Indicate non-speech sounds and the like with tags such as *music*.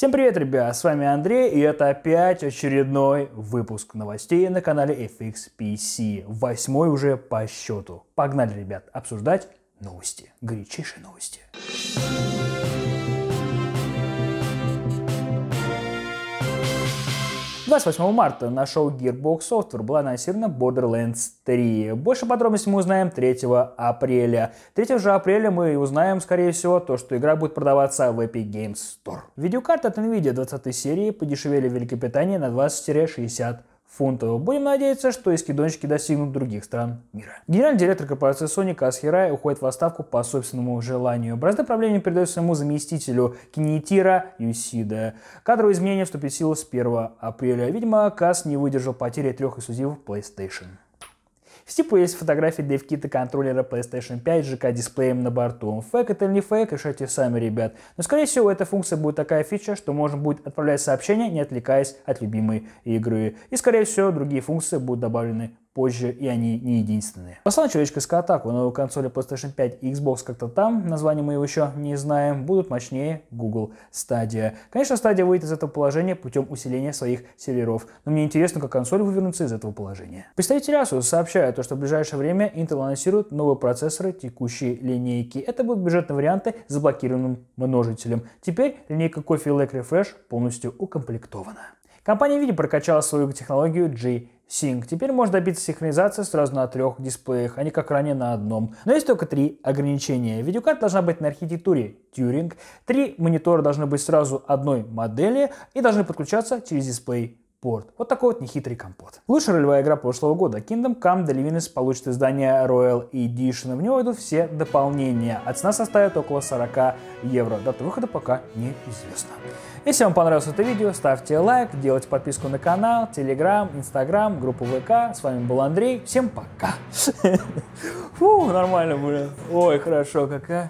Всем привет, ребят, с вами Андрей, и это опять очередной выпуск новостей на канале FXPC, восьмой уже по счету. Погнали, ребят, обсуждать новости, горячейшие новости. Новости. 28 марта на шоу Gearbox Software была анонсирована Borderlands 3. Больше подробностей мы узнаем 3 апреля. 3 же апреля мы узнаем, скорее всего, то, что игра будет продаваться в Epic Games Store. Видеокарты от NVIDIA 20 серии подешевели в Великобритании на 20-60 фунтов. Будем надеяться, что эскидонщики достигнут других стран мира. Генеральный директор корпорации Sony Кас Хирай уходит в отставку по собственному желанию. Бразды правления передают своему заместителю Кинетира Юсида. Кадровые изменения вступят в силу с 1 апреля. Видимо, Кас не выдержал потери трех эксклюзивов PlayStation. В типа есть фотографии DevKit контроллера PlayStation 5 с ЖК-дисплеем на борту. Фэк это или не фэк, решайте сами, ребят. Но, скорее всего, эта функция будет такая фича, что можно будет отправлять сообщения, не отвлекаясь от любимой игры. И, скорее всего, другие функции будут добавлены позже, и они не единственные. Пошла человеческой атаку у новой консоли PlayStation 5 и Xbox как-то там, название мы его еще не знаем, будут мощнее Google Stadia. Конечно, Stadia выйдет из этого положения путем усиления своих серверов, но мне интересно, как консоль вывернется из этого положения. Представители Asus сообщают, что в ближайшее время Intel анонсирует новые процессоры текущей линейки. Это будут бюджетные варианты с заблокированным множителем. Теперь линейка Coffee Lake Refresh полностью укомплектована. Компания Nvidia прокачала свою технологию G Sync. Теперь можно добиться синхронизации сразу на трех дисплеях, а не как ранее на одном. Но есть только три ограничения. Видеокарта должна быть на архитектуре Turing, три монитора должны быть сразу одной модели и должны подключаться через дисплей порт. Вот такой вот нехитрый компот. Лучшая ролевая игра прошлого года Kingdom Come Delivery получит издание Royal Edition. В него войдут все дополнения, а цена составит около 40 евро. Дата выхода пока неизвестна. Если вам понравилось это видео, ставьте лайк, делайте подписку на канал, телеграм, инстаграм, группу ВК. С вами был Андрей. Всем пока. *laughs* Фу, нормально, блин. Ой, хорошо, какая.